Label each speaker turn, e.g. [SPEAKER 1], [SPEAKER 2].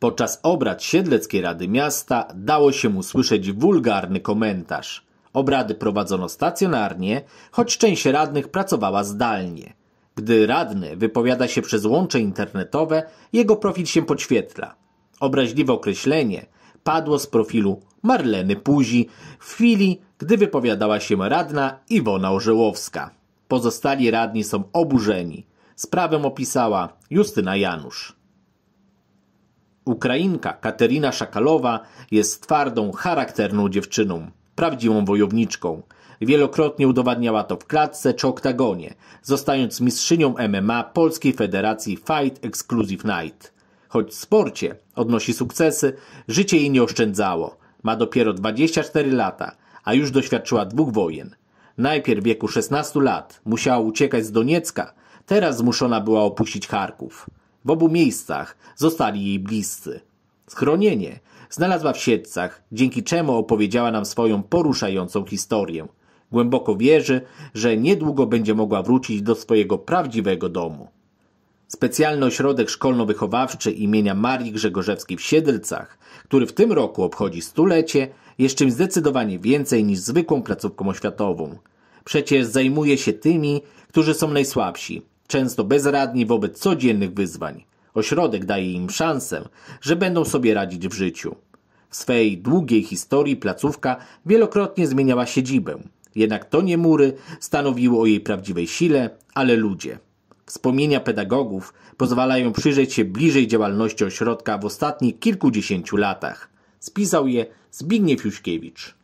[SPEAKER 1] Podczas obrad Siedleckiej Rady Miasta dało się usłyszeć wulgarny komentarz. Obrady prowadzono stacjonarnie, choć część radnych pracowała zdalnie. Gdy radny wypowiada się przez łącze internetowe, jego profil się podświetla. Obraźliwe określenie padło z profilu Marleny Puzi w chwili, gdy wypowiadała się radna Iwona Orzełowska. Pozostali radni są oburzeni. Sprawę opisała Justyna Janusz. Ukrainka Katerina Szakalowa jest twardą, charakterną dziewczyną, prawdziwą wojowniczką. Wielokrotnie udowadniała to w klatce czy oktagonie, zostając mistrzynią MMA Polskiej Federacji Fight Exclusive Night. Choć w sporcie odnosi sukcesy, życie jej nie oszczędzało. Ma dopiero 24 lata, a już doświadczyła dwóch wojen. Najpierw w wieku 16 lat musiała uciekać z Doniecka, teraz zmuszona była opuścić Charków. W obu miejscach zostali jej bliscy. Schronienie znalazła w siedcach, dzięki czemu opowiedziała nam swoją poruszającą historię. Głęboko wierzy, że niedługo będzie mogła wrócić do swojego prawdziwego domu. Specjalny ośrodek szkolno-wychowawczy imienia Marii Grzegorzewskiej w Siedlcach, który w tym roku obchodzi stulecie, jest czymś zdecydowanie więcej niż zwykłą placówką oświatową. Przecież zajmuje się tymi, którzy są najsłabsi, często bezradni wobec codziennych wyzwań. Ośrodek daje im szansę, że będą sobie radzić w życiu. W swej długiej historii placówka wielokrotnie zmieniała siedzibę. Jednak to nie mury stanowiły o jej prawdziwej sile, ale ludzie. Wspomnienia pedagogów pozwalają przyjrzeć się bliżej działalności ośrodka w ostatnich kilkudziesięciu latach. Spisał je Zbigniew Juśkiewicz.